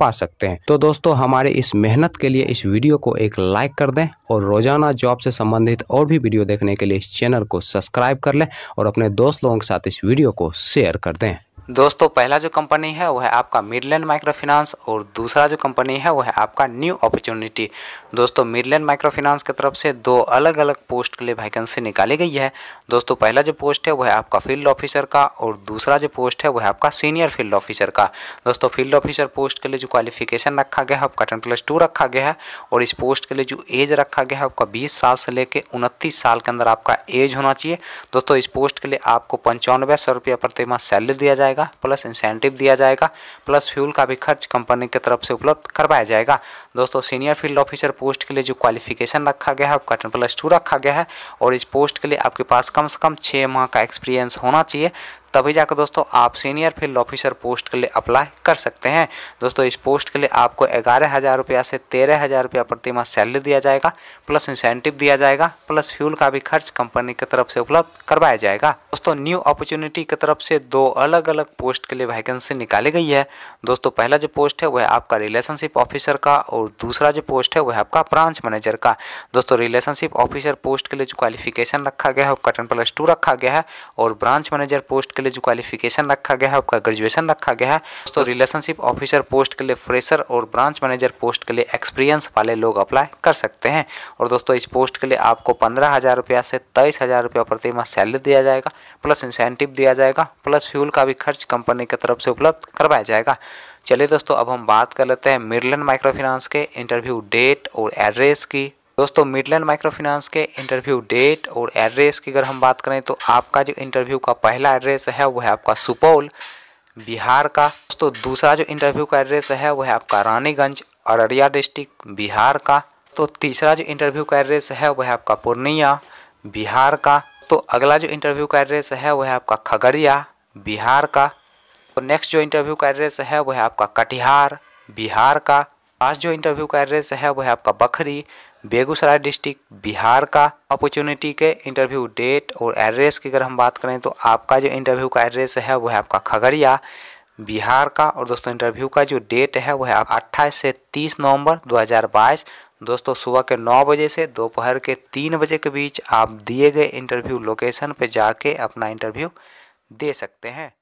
पा सकते हैं तो दोस्तों हमारे इस मेहनत के लिए इस वीडियो को एक लाइक कर दें और रोजाना जॉब से संबंधित और भी वीडियो देखने के लिए इस चैनल को सब्सक्राइब कर लें और अपने दोस्त लोगों के साथ इस वीडियो को शेयर कर दें दोस्तों पहला जो कंपनी है वो है आपका मिडलैंड माइक्रो फिनांस और दूसरा जो कंपनी है वो है आपका न्यू अपॉर्चुनिटी दोस्तों मिडलैंड माइक्रो फिनांस की तरफ से दो अलग अलग पोस्ट के लिए वैकेंसी निकाली गई है दोस्तों पहला जो पोस्ट है वो है आपका फील्ड ऑफिसर का और दूसरा जो पोस्ट है वह है आपका सीनियर फील्ड ऑफिसर का दोस्तों फील्ड ऑफिसर पोस्ट के लिए जो क्वालिफिकेशन रखा गया है आपका टेन प्लस टू रखा गया है और इस पोस्ट के लिए जो एज रखा गया है आपका बीस साल से लेकर उनतीस साल के अंदर आपका एज होना चाहिए दोस्तों इस पोस्ट के लिए आपको पंचानवे सौ रुपया प्रतिमा सैलरी दिया जाए जाएगा प्लस इंसेंटिव दिया जाएगा प्लस फ्यूल का भी खर्च कंपनी की तरफ से उपलब्ध करवाया जाएगा दोस्तों सीनियर फील्ड ऑफिसर पोस्ट के लिए जो क्वालिफिकेशन रखा गया है कटन प्लस टू रखा गया है और इस पोस्ट के लिए आपके पास कम से कम छः माह का एक्सपीरियंस होना चाहिए तभी जाकर दोस्तों आप सीनियर फील्ड ऑफिसर पोस्ट के लिए अप्लाई कर सकते हैं दोस्तों इस पोस्ट के लिए आपको ग्यारह हज़ार रुपया से तेरह हज़ार रुपया प्रति माह सैलरी दिया जाएगा प्लस इंसेंटिव दिया जाएगा प्लस फ्यूल का भी खर्च कंपनी की तरफ से उपलब्ध करवाया जाएगा दोस्तों न्यू अपॉर्चुनिटी की तरफ से दो अलग अलग पोस्ट के लिए वैकेंसी निकाली गई है दोस्तों पहला जो पोस्ट है वह आपका रिलेशनशिप ऑफिसर का और दूसरा जो पोस्ट है वह आपका ब्रांच मैनेजर का दोस्तों रिलेशनशिप ऑफिसर पोस्ट के लिए जो क्वालिफिकेशन रखा गया है वो कटन प्लस टू रखा गया है और ब्रांच मैनेजर पोस्ट के लिए जो क्वालिफिकेशन रखा गया है आपका ग्रेजुएशन रखा गया है तो रिलेशनशिप ऑफिसर पोस्ट के लिए फ्रेशर और ब्रांच मैनेजर पोस्ट के लिए एक्सपीरियंस वाले लोग अप्लाई कर सकते हैं और दोस्तों इस पोस्ट के लिए आपको पंद्रह हज़ार रुपया से तेईस हज़ार रुपया प्रति माह सैलरी दिया जाएगा प्लस इंसेंटिव दिया जाएगा प्लस फ्यूल का भी खर्च कंपनी की तरफ से उपलब्ध करवाया जाएगा चलिए दोस्तों अब हम बात कर लेते हैं मिरलन माइक्रो के इंटरव्यू डेट और एड्रेस की दोस्तों मिडलैंड माइक्रो फाइनेंस के इंटरव्यू डेट और एड्रेस की अगर हम बात करें तो आपका जो इंटरव्यू का पहला एड्रेस है वह है आपका सुपौल बिहार का दोस्तों दूसरा जो इंटरव्यू का एड्रेस है वह है आपका रानीगंज अररिया डिस्ट्रिक्ट बिहार का तो तीसरा जो इंटरव्यू का एड्रेस है वह है आपका पूर्णिया बिहार का तो अगला जो इंटरव्यू का एड्रेस है वह है आपका खगड़िया बिहार का तो नेक्स्ट जो इंटरव्यू का एड्रेस है वह है आपका कटिहार बिहार का आज जो इंटरव्यू का एड्रेस है वो है आपका बखरी बेगूसराय डिस्ट्रिक्ट बिहार का अपॉर्चुनिटी के इंटरव्यू डेट और एड्रेस की अगर हम बात करें तो आपका जो इंटरव्यू का एड्रेस है वो है आपका खगड़िया बिहार का और दोस्तों इंटरव्यू का जो डेट है वो है आप अट्ठाईस से तीस नवंबर 2022 दोस्तों सुबह के नौ बजे से दोपहर के तीन बजे के बीच आप दिए गए इंटरव्यू लोकेशन पे जाके अपना इंटरव्यू दे सकते हैं